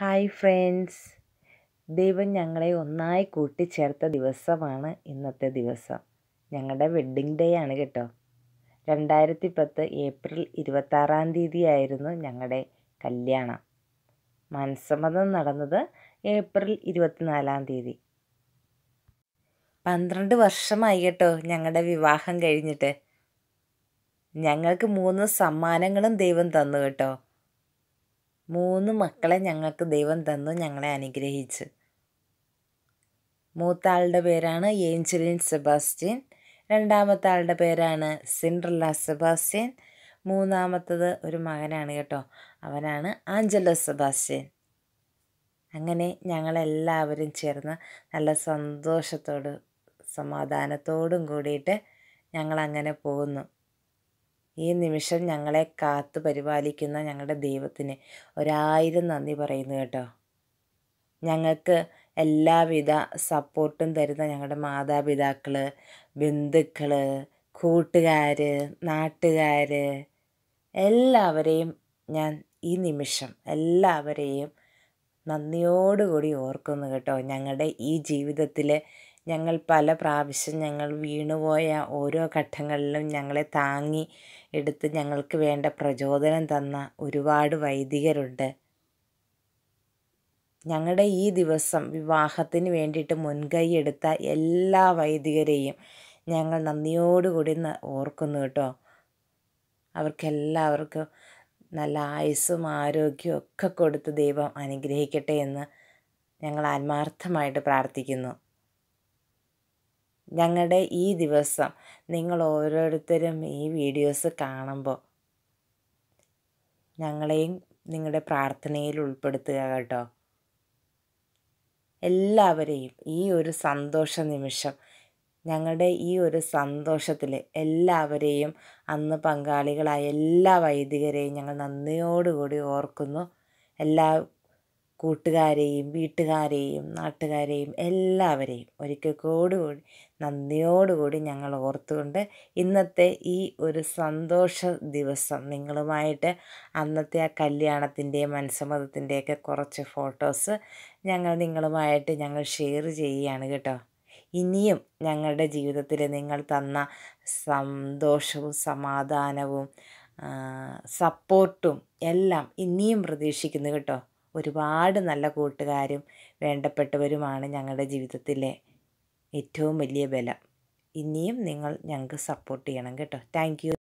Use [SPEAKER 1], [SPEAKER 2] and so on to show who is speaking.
[SPEAKER 1] hi friends ദൈവം ഞങ്ങളെ ഒന്നായി കൂട്ടിച്ചേർത്ത ദിവസമാണ് ഇന്നത്തെ ദിവസം ഞങ്ങളുടെ വെഡ്ഡിംഗ് ഡേ ആണ് കേട്ടോ രണ്ടായിരത്തി പത്ത് ഏപ്രിൽ ഇരുപത്താറാം തീയതി ആയിരുന്നു ഞങ്ങളുടെ കല്യാണം മനസ്സമ്മതം നടന്നത് ഏപ്രിൽ ഇരുപത്തിനാലാം തീയതി പന്ത്രണ്ട് വർഷമായി കേട്ടോ ഞങ്ങളുടെ വിവാഹം കഴിഞ്ഞിട്ട് ഞങ്ങൾക്ക് മൂന്ന് സമ്മാനങ്ങളും ദൈവം തന്നു കേട്ടോ മൂന്ന് മക്കളെ ഞങ്ങൾക്ക് ദൈവം തന്നു ഞങ്ങളെ അനുഗ്രഹിച്ച് മൂത്ത ആളുടെ പേരാണ് ഏഞ്ചലിൻ സെബാസ്റ്റ്യൻ രണ്ടാമത്തെ ആളുടെ പേരാണ് സിൻഡ്രല്ല സെബാസ്റ്റ്യൻ മൂന്നാമത്തത് ഒരു മകനാണ് കേട്ടോ അവനാണ് ആഞ്ചലോ സെബാസ്റ്റ്യൻ അങ്ങനെ ഞങ്ങളെല്ലാവരും ചേർന്ന് നല്ല സന്തോഷത്തോട് സമാധാനത്തോടും കൂടിയിട്ട് ഞങ്ങളങ്ങനെ പോകുന്നു ഈ നിമിഷം ഞങ്ങളെ കാത്തു പരിപാലിക്കുന്ന ഞങ്ങളുടെ ദൈവത്തിന് ഒരായിരം നന്ദി പറയുന്നു കേട്ടോ ഞങ്ങൾക്ക് എല്ലാവിധ സപ്പോർട്ടും തരുന്ന ഞങ്ങളുടെ മാതാപിതാക്കൾ ബന്ധുക്കൾ കൂട്ടുകാർ നാട്ടുകാർ എല്ലാവരെയും ഞാൻ ഈ നിമിഷം എല്ലാവരെയും നന്ദിയോടുകൂടി ഓർക്കുന്നു കേട്ടോ ഞങ്ങളുടെ ഈ ജീവിതത്തിലെ ഞങ്ങൾ പല പ്രാവശ്യം ഞങ്ങൾ വീണുപോയ ഓരോ ഘട്ടങ്ങളിലും ഞങ്ങളെ താങ്ങി എടുത്ത് ഞങ്ങൾക്ക് വേണ്ട പ്രചോദനം തന്ന ഒരുപാട് വൈദികരുണ്ട് ഞങ്ങളുടെ ഈ ദിവസം വിവാഹത്തിന് വേണ്ടിയിട്ട് മുൻകൈ എടുത്ത എല്ലാ വൈദികരെയും ഞങ്ങൾ നന്ദിയോടുകൂടി ഓർക്കുന്നു കേട്ടോ അവർക്കെല്ലാവർക്കും നല്ല ആയുസ്സും ആരോഗ്യവും ഒക്കെ കൊടുത്ത് ദൈവം അനുഗ്രഹിക്കട്ടെ എന്ന് ഞങ്ങൾ ആത്മാർത്ഥമായിട്ട് പ്രാർത്ഥിക്കുന്നു ഞങ്ങളുടെ ഈ ദിവസം നിങ്ങൾ ഓരോരുത്തരും ഈ വീഡിയോസ് കാണുമ്പോൾ ഞങ്ങളെയും നിങ്ങളുടെ പ്രാർത്ഥനയിൽ ഉൾപ്പെടുത്തുക കേട്ടോ എല്ലാവരെയും ഈ ഒരു സന്തോഷ നിമിഷം ഞങ്ങളുടെ ഈ ഒരു സന്തോഷത്തിൽ എല്ലാവരെയും അന്ന് പങ്കാളികളായ എല്ലാ വൈദികരെയും ഞങ്ങൾ നന്ദിയോടുകൂടി ഓർക്കുന്നു എല്ലാ കൂട്ടുകാരെയും വീട്ടുകാരെയും നാട്ടുകാരെയും എല്ലാവരെയും ഒരിക്കൽ കൂടി നന്ദിയോടുകൂടി ഞങ്ങൾ ഓർത്തുകൊണ്ട് ഇന്നത്തെ ഈ ഒരു സന്തോഷ ദിവസം നിങ്ങളുമായിട്ട് അന്നത്തെ ആ കല്യാണത്തിൻ്റെയും മനസ്സമ്മതത്തിൻ്റെയൊക്കെ കുറച്ച് ഫോട്ടോസ് ഞങ്ങൾ നിങ്ങളുമായിട്ട് ഞങ്ങൾ ഷെയർ ചെയ്യുകയാണ് കേട്ടോ ഇനിയും ഞങ്ങളുടെ ജീവിതത്തിൽ നിങ്ങൾ തന്ന സന്തോഷവും സമാധാനവും സപ്പോർട്ടും എല്ലാം ഇനിയും പ്രതീക്ഷിക്കുന്നു കേട്ടോ ഒരുപാട് നല്ല കൂട്ടുകാരും വേണ്ടപ്പെട്ടവരുമാണ് ഞങ്ങളുടെ ജീവിതത്തിലെ ഏറ്റവും വലിയ ബലം ഇനിയും നിങ്ങൾ ഞങ്ങൾക്ക് സപ്പോർട്ട് ചെയ്യണം കേട്ടോ താങ്ക് യു